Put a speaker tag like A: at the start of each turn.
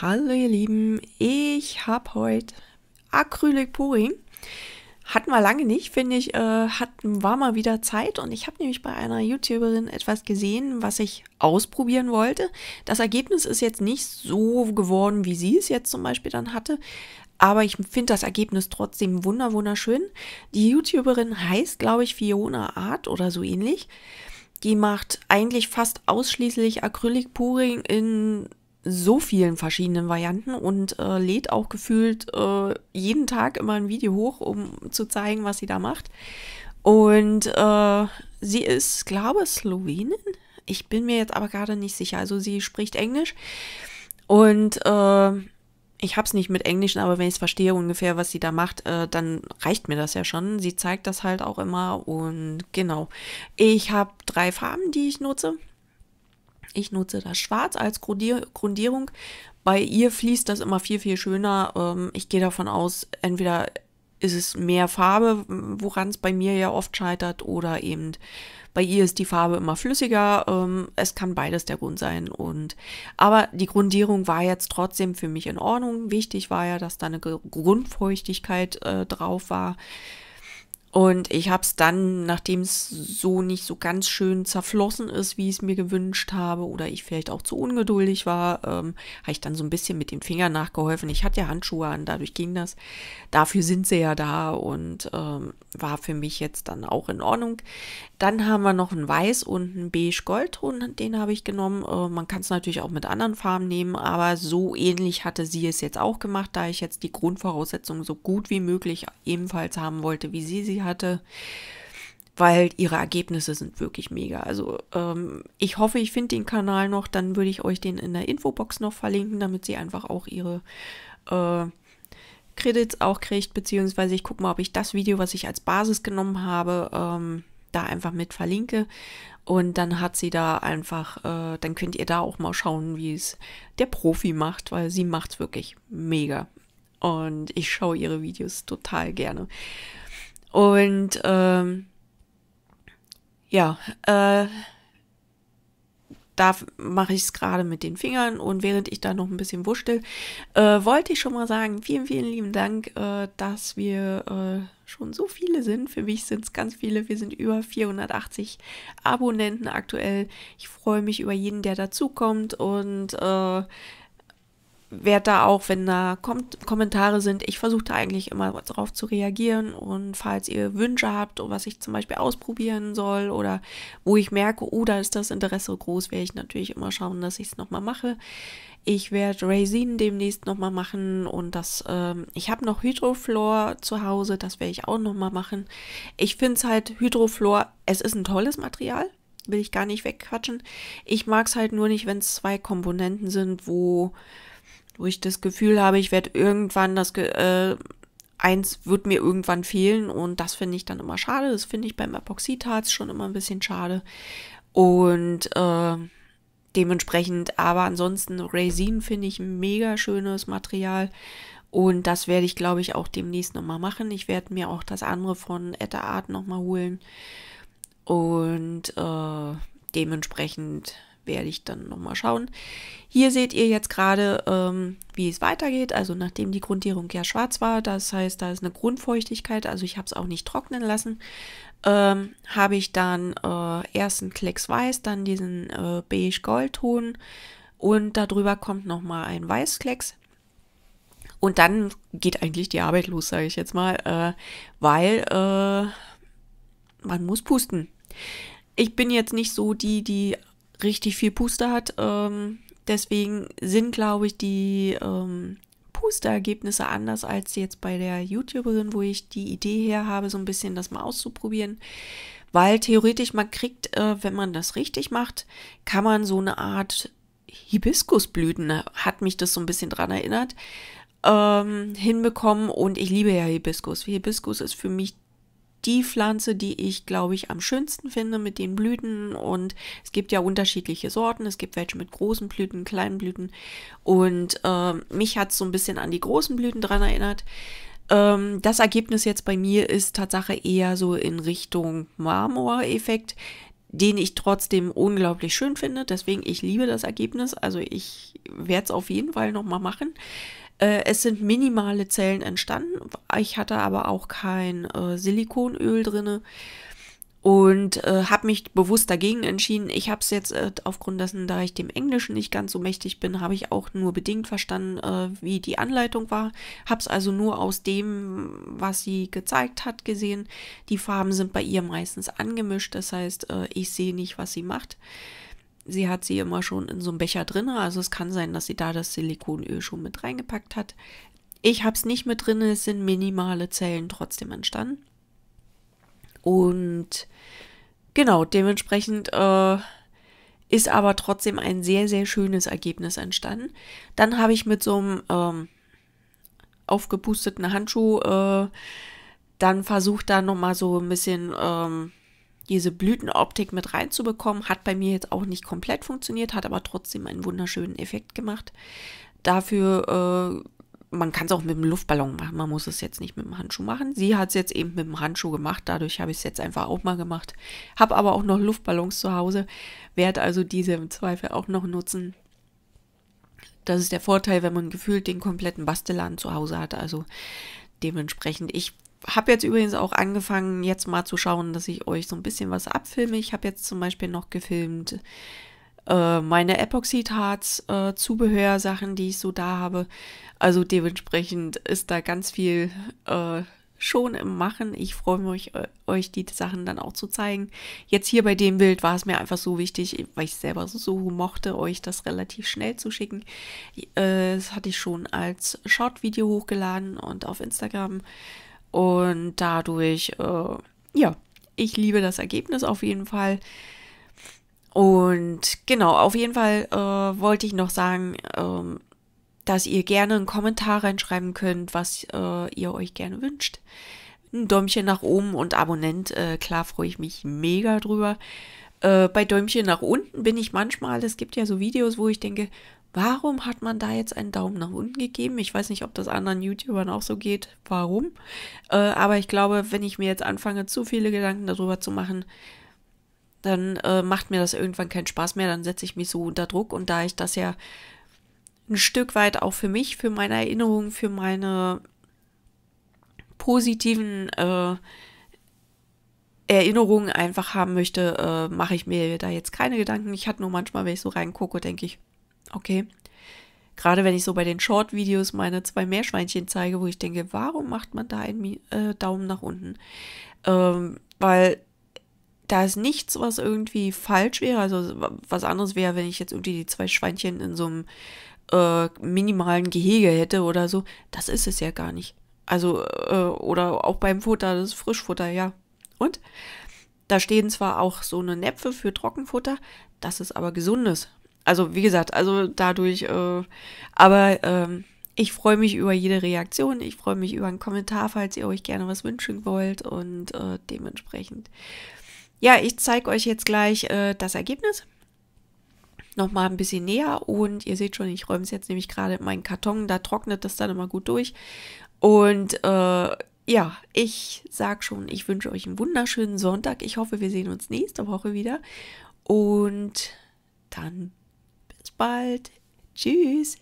A: Hallo ihr Lieben, ich habe heute Acrylic Acrylpuring. Hatten wir lange nicht, finde ich, äh, hatten, war mal wieder Zeit und ich habe nämlich bei einer YouTuberin etwas gesehen, was ich ausprobieren wollte. Das Ergebnis ist jetzt nicht so geworden, wie sie es jetzt zum Beispiel dann hatte, aber ich finde das Ergebnis trotzdem wunderschön. Die YouTuberin heißt, glaube ich, Fiona Art oder so ähnlich. Die macht eigentlich fast ausschließlich Acrylic Puring in so vielen verschiedenen Varianten und äh, lädt auch gefühlt äh, jeden Tag immer ein Video hoch, um zu zeigen, was sie da macht. Und äh, sie ist, glaube ich, Slowenin. Ich bin mir jetzt aber gerade nicht sicher. Also sie spricht Englisch und äh, ich habe es nicht mit Englischen, aber wenn ich es verstehe ungefähr, was sie da macht, äh, dann reicht mir das ja schon. Sie zeigt das halt auch immer und genau. Ich habe drei Farben, die ich nutze. Ich nutze das Schwarz als Grundierung. Bei ihr fließt das immer viel, viel schöner. Ähm, ich gehe davon aus, entweder ist es mehr Farbe, woran es bei mir ja oft scheitert, oder eben bei ihr ist die Farbe immer flüssiger. Ähm, es kann beides der Grund sein. Und aber die Grundierung war jetzt trotzdem für mich in Ordnung. Wichtig war ja, dass da eine Grundfeuchtigkeit äh, drauf war. Und ich habe es dann, nachdem es so nicht so ganz schön zerflossen ist, wie ich es mir gewünscht habe, oder ich vielleicht auch zu ungeduldig war, ähm, habe ich dann so ein bisschen mit dem Finger nachgeholfen. Ich hatte ja Handschuhe an, dadurch ging das. Dafür sind sie ja da und ähm, war für mich jetzt dann auch in Ordnung. Dann haben wir noch einen Weiß und einen Beige-Goldton, den habe ich genommen. Äh, man kann es natürlich auch mit anderen Farben nehmen, aber so ähnlich hatte sie es jetzt auch gemacht, da ich jetzt die Grundvoraussetzungen so gut wie möglich ebenfalls haben wollte, wie sie sie sie hatte, weil ihre Ergebnisse sind wirklich mega. Also ähm, ich hoffe, ich finde den Kanal noch, dann würde ich euch den in der Infobox noch verlinken, damit sie einfach auch ihre äh, Credits auch kriegt, beziehungsweise ich gucke mal, ob ich das Video, was ich als Basis genommen habe, ähm, da einfach mit verlinke. Und dann hat sie da einfach, äh, dann könnt ihr da auch mal schauen, wie es der Profi macht, weil sie macht es wirklich mega. Und ich schaue ihre Videos total gerne. Und ähm, ja, äh, da mache ich es gerade mit den Fingern und während ich da noch ein bisschen wurschtel, äh, wollte ich schon mal sagen, vielen, vielen lieben Dank, äh, dass wir äh, schon so viele sind. Für mich sind es ganz viele. Wir sind über 480 Abonnenten aktuell. Ich freue mich über jeden, der dazukommt und äh, werde da auch, wenn da kommt, Kommentare sind, ich versuche da eigentlich immer darauf zu reagieren und falls ihr Wünsche habt, was ich zum Beispiel ausprobieren soll oder wo ich merke, oh, da ist das Interesse groß, werde ich natürlich immer schauen, dass ich es nochmal mache. Ich werde Raisin demnächst nochmal machen und das, ähm, ich habe noch Hydroflor zu Hause, das werde ich auch nochmal machen. Ich finde es halt, Hydroflor, es ist ein tolles Material, will ich gar nicht wegquatschen. Ich mag es halt nur nicht, wenn es zwei Komponenten sind, wo wo ich das Gefühl habe, ich werde irgendwann das, äh, eins wird mir irgendwann fehlen und das finde ich dann immer schade. Das finde ich beim Epoxidharz schon immer ein bisschen schade. Und äh, dementsprechend, aber ansonsten Resin finde ich ein mega schönes Material. Und das werde ich, glaube ich, auch demnächst nochmal machen. Ich werde mir auch das andere von Etta Art nochmal holen. Und äh, dementsprechend werde ich dann nochmal schauen. Hier seht ihr jetzt gerade, ähm, wie es weitergeht. Also nachdem die Grundierung ja schwarz war, das heißt, da ist eine Grundfeuchtigkeit, also ich habe es auch nicht trocknen lassen, ähm, habe ich dann äh, erst einen Klecks Weiß, dann diesen äh, beige-goldton und darüber kommt nochmal ein Weißklecks. Und dann geht eigentlich die Arbeit los, sage ich jetzt mal, äh, weil äh, man muss pusten. Ich bin jetzt nicht so die, die richtig viel Puster hat. Ähm, deswegen sind, glaube ich, die ähm, Pusterergebnisse anders als jetzt bei der YouTuberin, wo ich die Idee her habe, so ein bisschen das mal auszuprobieren. Weil theoretisch man kriegt, äh, wenn man das richtig macht, kann man so eine Art Hibiskusblüten, ne, hat mich das so ein bisschen dran erinnert, ähm, hinbekommen. Und ich liebe ja Hibiskus. Hibiskus ist für mich die Pflanze, die ich, glaube ich, am schönsten finde mit den Blüten. Und es gibt ja unterschiedliche Sorten. Es gibt welche mit großen Blüten, kleinen Blüten. Und äh, mich hat es so ein bisschen an die großen Blüten dran erinnert. Ähm, das Ergebnis jetzt bei mir ist Tatsache eher so in Richtung Marmoreffekt den ich trotzdem unglaublich schön finde. Deswegen, ich liebe das Ergebnis. Also ich werde es auf jeden Fall nochmal machen. Äh, es sind minimale Zellen entstanden. Ich hatte aber auch kein äh, Silikonöl drinne und äh, habe mich bewusst dagegen entschieden. Ich habe es jetzt äh, aufgrund dessen, da ich dem Englischen nicht ganz so mächtig bin, habe ich auch nur bedingt verstanden, äh, wie die Anleitung war. Habe es also nur aus dem, was sie gezeigt hat, gesehen. Die Farben sind bei ihr meistens angemischt, das heißt, äh, ich sehe nicht, was sie macht. Sie hat sie immer schon in so einem Becher drin, also es kann sein, dass sie da das Silikonöl schon mit reingepackt hat. Ich habe es nicht mit drin, es sind minimale Zellen trotzdem entstanden. Und genau, dementsprechend äh, ist aber trotzdem ein sehr, sehr schönes Ergebnis entstanden. Dann habe ich mit so einem ähm, aufgeboosteten Handschuh äh, dann versucht, da nochmal so ein bisschen ähm, diese Blütenoptik mit reinzubekommen. Hat bei mir jetzt auch nicht komplett funktioniert, hat aber trotzdem einen wunderschönen Effekt gemacht. Dafür, äh, man kann es auch mit dem Luftballon machen, man muss es jetzt nicht mit dem Handschuh machen. Sie hat es jetzt eben mit dem Handschuh gemacht, dadurch habe ich es jetzt einfach auch mal gemacht. Habe aber auch noch Luftballons zu Hause, werde also diese im Zweifel auch noch nutzen. Das ist der Vorteil, wenn man gefühlt den kompletten Bastelladen zu Hause hat. Also dementsprechend, ich habe jetzt übrigens auch angefangen, jetzt mal zu schauen, dass ich euch so ein bisschen was abfilme. Ich habe jetzt zum Beispiel noch gefilmt äh, meine Epoxidharz äh, Zubehörsachen, die ich so da habe. Also dementsprechend ist da ganz viel äh, schon im Machen. Ich freue mich, äh, euch die Sachen dann auch zu zeigen. Jetzt hier bei dem Bild war es mir einfach so wichtig, weil ich selber so, so mochte, euch das relativ schnell zu schicken. Äh, das hatte ich schon als Short-Video hochgeladen und auf Instagram und dadurch, äh, ja, ich liebe das Ergebnis auf jeden Fall. Und genau, auf jeden Fall äh, wollte ich noch sagen, ähm, dass ihr gerne einen Kommentar reinschreiben könnt, was äh, ihr euch gerne wünscht. Ein Däumchen nach oben und Abonnent, äh, klar freue ich mich mega drüber. Äh, bei Däumchen nach unten bin ich manchmal, es gibt ja so Videos, wo ich denke, Warum hat man da jetzt einen Daumen nach unten gegeben? Ich weiß nicht, ob das anderen YouTubern auch so geht. Warum? Äh, aber ich glaube, wenn ich mir jetzt anfange, zu viele Gedanken darüber zu machen, dann äh, macht mir das irgendwann keinen Spaß mehr. Dann setze ich mich so unter Druck. Und da ich das ja ein Stück weit auch für mich, für meine Erinnerungen, für meine positiven äh, Erinnerungen einfach haben möchte, äh, mache ich mir da jetzt keine Gedanken. Ich hatte nur manchmal, wenn ich so reingucke, denke ich, Okay. Gerade wenn ich so bei den Short-Videos meine zwei Meerschweinchen zeige, wo ich denke, warum macht man da einen äh, Daumen nach unten? Ähm, weil da ist nichts, was irgendwie falsch wäre. Also was anderes wäre, wenn ich jetzt irgendwie die zwei Schweinchen in so einem äh, minimalen Gehege hätte oder so. Das ist es ja gar nicht. Also, äh, oder auch beim Futter, das ist Frischfutter, ja. Und? Da stehen zwar auch so eine Näpfe für Trockenfutter, das ist aber gesundes also wie gesagt, also dadurch, äh, aber ähm, ich freue mich über jede Reaktion, ich freue mich über einen Kommentar, falls ihr euch gerne was wünschen wollt und äh, dementsprechend. Ja, ich zeige euch jetzt gleich äh, das Ergebnis nochmal ein bisschen näher und ihr seht schon, ich räume es jetzt nämlich gerade in meinen Karton, da trocknet das dann immer gut durch und äh, ja, ich sage schon, ich wünsche euch einen wunderschönen Sonntag. Ich hoffe, wir sehen uns nächste Woche wieder. Und dann bald. Tschüss.